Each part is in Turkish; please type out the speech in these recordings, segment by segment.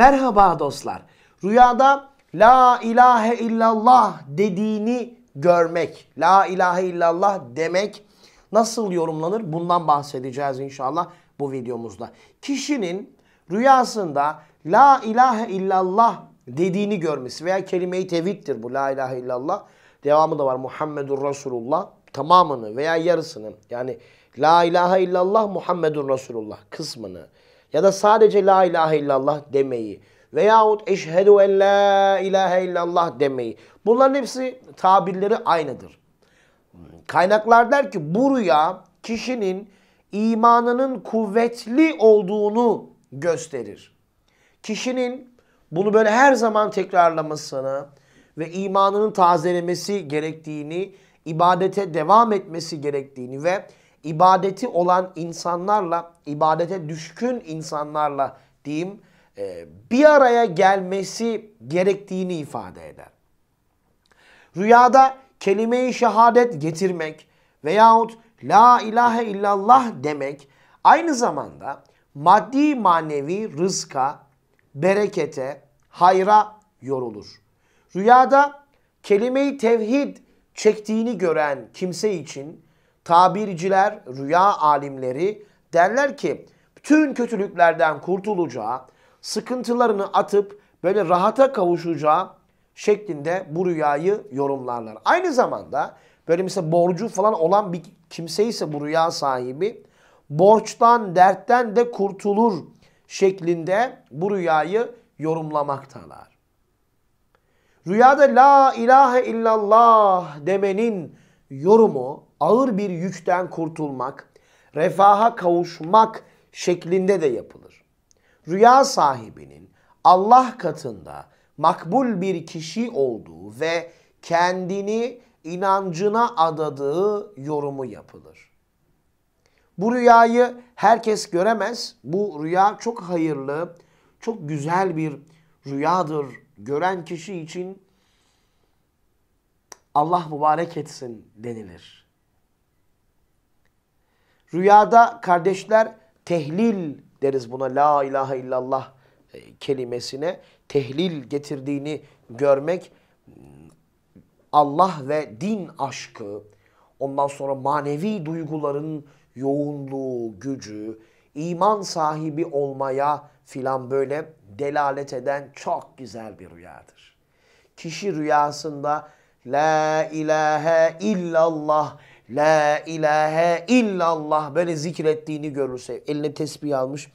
Merhaba dostlar. Rüyada la ilahe illallah dediğini görmek, la ilahe illallah demek nasıl yorumlanır? Bundan bahsedeceğiz inşallah bu videomuzda. Kişinin rüyasında la ilahe illallah dediğini görmesi veya kelime-i tevhiddir bu la ilahe illallah. Devamı da var Muhammedur Resulullah tamamını veya yarısını yani la ilahe illallah Muhammedur Resulullah kısmını ya da sadece la ilahe illallah demeyi veyahut eşhedü en la ilahe illallah demeyi. Bunların hepsi tabirleri aynıdır. Kaynaklar der ki bu rüya kişinin imanının kuvvetli olduğunu gösterir. Kişinin bunu böyle her zaman tekrarlamasını ve imanının tazelemesi gerektiğini, ibadete devam etmesi gerektiğini ve ibadeti olan insanlarla, ibadete düşkün insanlarla diyeyim e, bir araya gelmesi gerektiğini ifade eder. Rüyada kelime-i şehadet getirmek veyahut la ilahe illallah demek aynı zamanda maddi manevi rızka, berekete, hayra yorulur. Rüyada kelime-i tevhid çektiğini gören kimse için tabirciler, rüya alimleri derler ki bütün kötülüklerden kurtulacağı, sıkıntılarını atıp böyle rahata kavuşacağı şeklinde bu rüyayı yorumlarlar. Aynı zamanda böyle mesela borcu falan olan bir kimse ise bu rüya sahibi borçtan, dertten de kurtulur şeklinde bu rüyayı yorumlamaktalar. Rüyada la ilahe illallah demenin yorumu ağır bir yükten kurtulmak, refaha kavuşmak şeklinde de yapılır. Rüya sahibinin Allah katında makbul bir kişi olduğu ve kendini inancına adadığı yorumu yapılır. Bu rüyayı herkes göremez. Bu rüya çok hayırlı, çok güzel bir rüyadır. Gören kişi için Allah mübarek etsin denilir. Rüyada kardeşler tehlil deriz buna. La ilahe illallah e, kelimesine tehlil getirdiğini görmek Allah ve din aşkı, ondan sonra manevi duyguların yoğunluğu, gücü, iman sahibi olmaya filan böyle delalet eden çok güzel bir rüyadır. Kişi rüyasında La ilahe illallah La ilahe illallah böyle zikrettiğini görürse eline tesbih almış.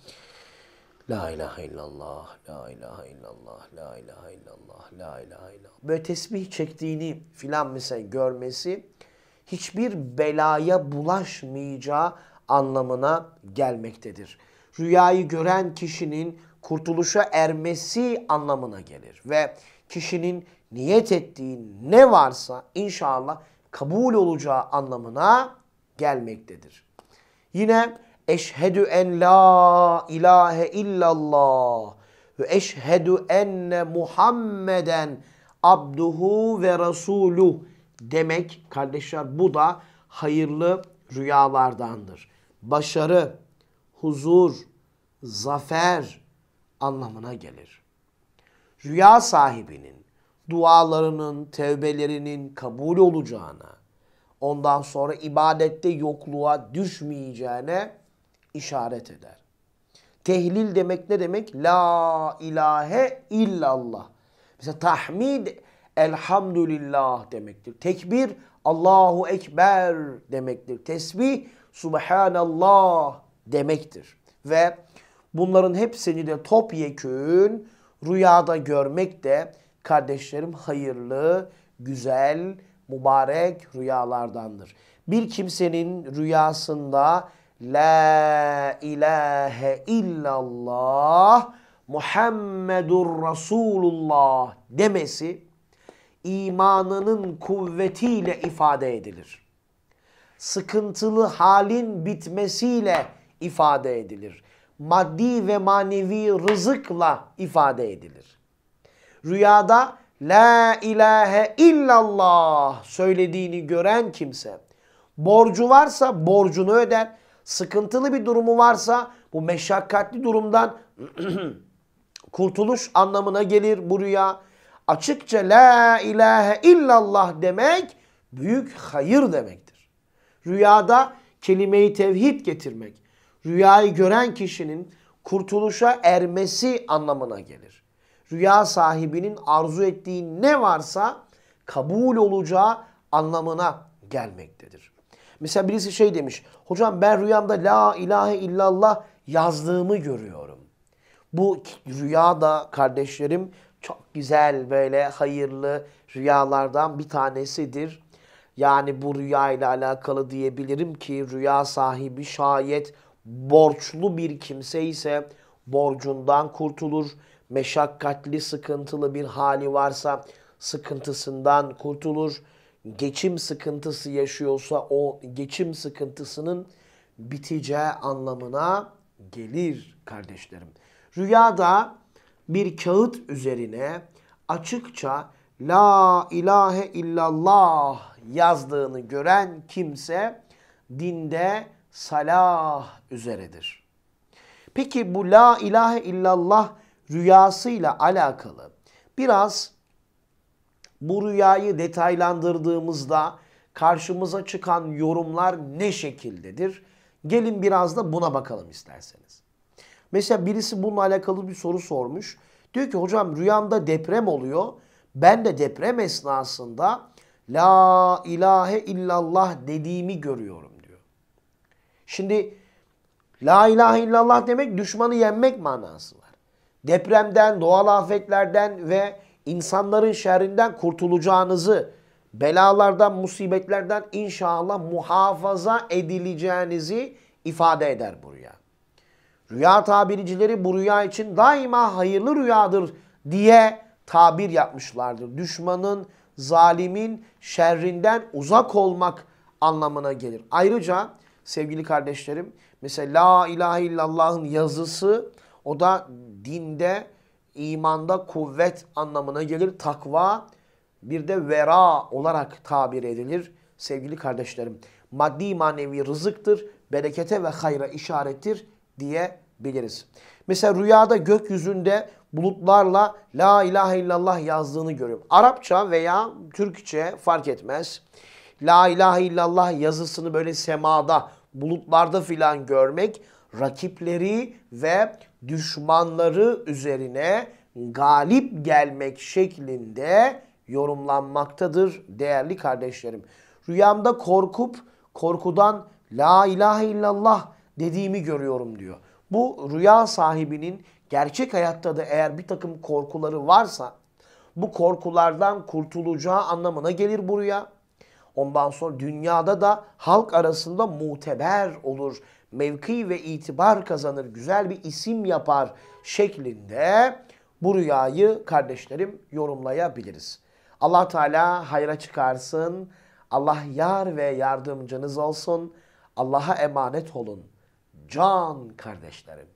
La ilahe illallah, la ilahe illallah, la ilahe illallah, la ilahe illallah. Böyle tesbih çektiğini filan mesela görmesi hiçbir belaya bulaşmayacağı anlamına gelmektedir. Rüyayı gören kişinin kurtuluşa ermesi anlamına gelir ve kişinin niyet ettiği ne varsa inşallah kabul olacağı anlamına gelmektedir. Yine eşhedü en la ilahe illallah ve eşhedü enne Muhammeden abduhu ve rasuluh demek kardeşler bu da hayırlı rüyalardandır. Başarı, huzur, zafer anlamına gelir. Rüya sahibinin dualarının, tevbelerinin kabul olacağına, ondan sonra ibadette yokluğa düşmeyeceğine işaret eder. Tehlil demek ne demek? La ilahe illallah. Mesela tahmid elhamdülillah demektir. Tekbir Allahu Ekber demektir. Tesbih Subhanallah demektir. Ve bunların hepsini de topyekün rüyada görmek de kardeşlerim hayırlı, güzel, mübarek rüyalardandır. Bir kimsenin rüyasında La ilahe illallah Muhammedur Resulullah demesi imanının kuvvetiyle ifade edilir. Sıkıntılı halin bitmesiyle ifade edilir. Maddi ve manevi rızıkla ifade edilir. Rüyada la ilahe illallah söylediğini gören kimse borcu varsa borcunu öder. Sıkıntılı bir durumu varsa bu meşakkatli durumdan kurtuluş anlamına gelir bu rüya. Açıkça la ilahe illallah demek büyük hayır demektir. Rüyada kelimeyi tevhid getirmek, rüyayı gören kişinin kurtuluşa ermesi anlamına gelir rüya sahibinin arzu ettiği ne varsa kabul olacağı anlamına gelmektedir. Mesela birisi şey demiş. Hocam ben rüyamda la ilahe illallah yazdığımı görüyorum. Bu rüya da kardeşlerim çok güzel böyle hayırlı rüyalardan bir tanesidir. Yani bu rüya ile alakalı diyebilirim ki rüya sahibi şayet borçlu bir kimse ise borcundan kurtulur meşakkatli, sıkıntılı bir hali varsa sıkıntısından kurtulur. Geçim sıkıntısı yaşıyorsa o geçim sıkıntısının biteceği anlamına gelir kardeşlerim. Rüyada bir kağıt üzerine açıkça La ilahe illallah yazdığını gören kimse dinde salah üzeredir. Peki bu la ilahe illallah rüyasıyla alakalı biraz bu rüyayı detaylandırdığımızda karşımıza çıkan yorumlar ne şekildedir? Gelin biraz da buna bakalım isterseniz. Mesela birisi bununla alakalı bir soru sormuş. Diyor ki hocam rüyamda deprem oluyor. Ben de deprem esnasında la ilahe illallah dediğimi görüyorum diyor. Şimdi la ilahe illallah demek düşmanı yenmek manası var depremden, doğal afetlerden ve insanların şerrinden kurtulacağınızı, belalardan, musibetlerden inşallah muhafaza edileceğinizi ifade eder bu rüya. Rüya tabircileri bu rüya için daima hayırlı rüyadır diye tabir yapmışlardır. Düşmanın, zalimin şerrinden uzak olmak anlamına gelir. Ayrıca sevgili kardeşlerim mesela La İlahe illallah'ın yazısı o da dinde, imanda kuvvet anlamına gelir. Takva bir de vera olarak tabir edilir sevgili kardeşlerim. Maddi manevi rızıktır, berekete ve hayra işarettir diyebiliriz. Mesela rüyada gökyüzünde bulutlarla La ilahe illallah yazdığını görüyorum. Arapça veya Türkçe fark etmez. La ilahe illallah yazısını böyle semada bulutlarda filan görmek rakipleri ve düşmanları üzerine galip gelmek şeklinde yorumlanmaktadır değerli kardeşlerim. Rüyamda korkup korkudan la ilahe illallah dediğimi görüyorum diyor. Bu rüya sahibinin gerçek hayatta da eğer bir takım korkuları varsa bu korkulardan kurtulacağı anlamına gelir bu rüya. Ondan sonra dünyada da halk arasında muteber olur. Mevki ve itibar kazanır, güzel bir isim yapar şeklinde bu rüyayı kardeşlerim yorumlayabiliriz. Allah Teala hayra çıkarsın. Allah yar ve yardımcınız olsun. Allah'a emanet olun. Can kardeşlerim.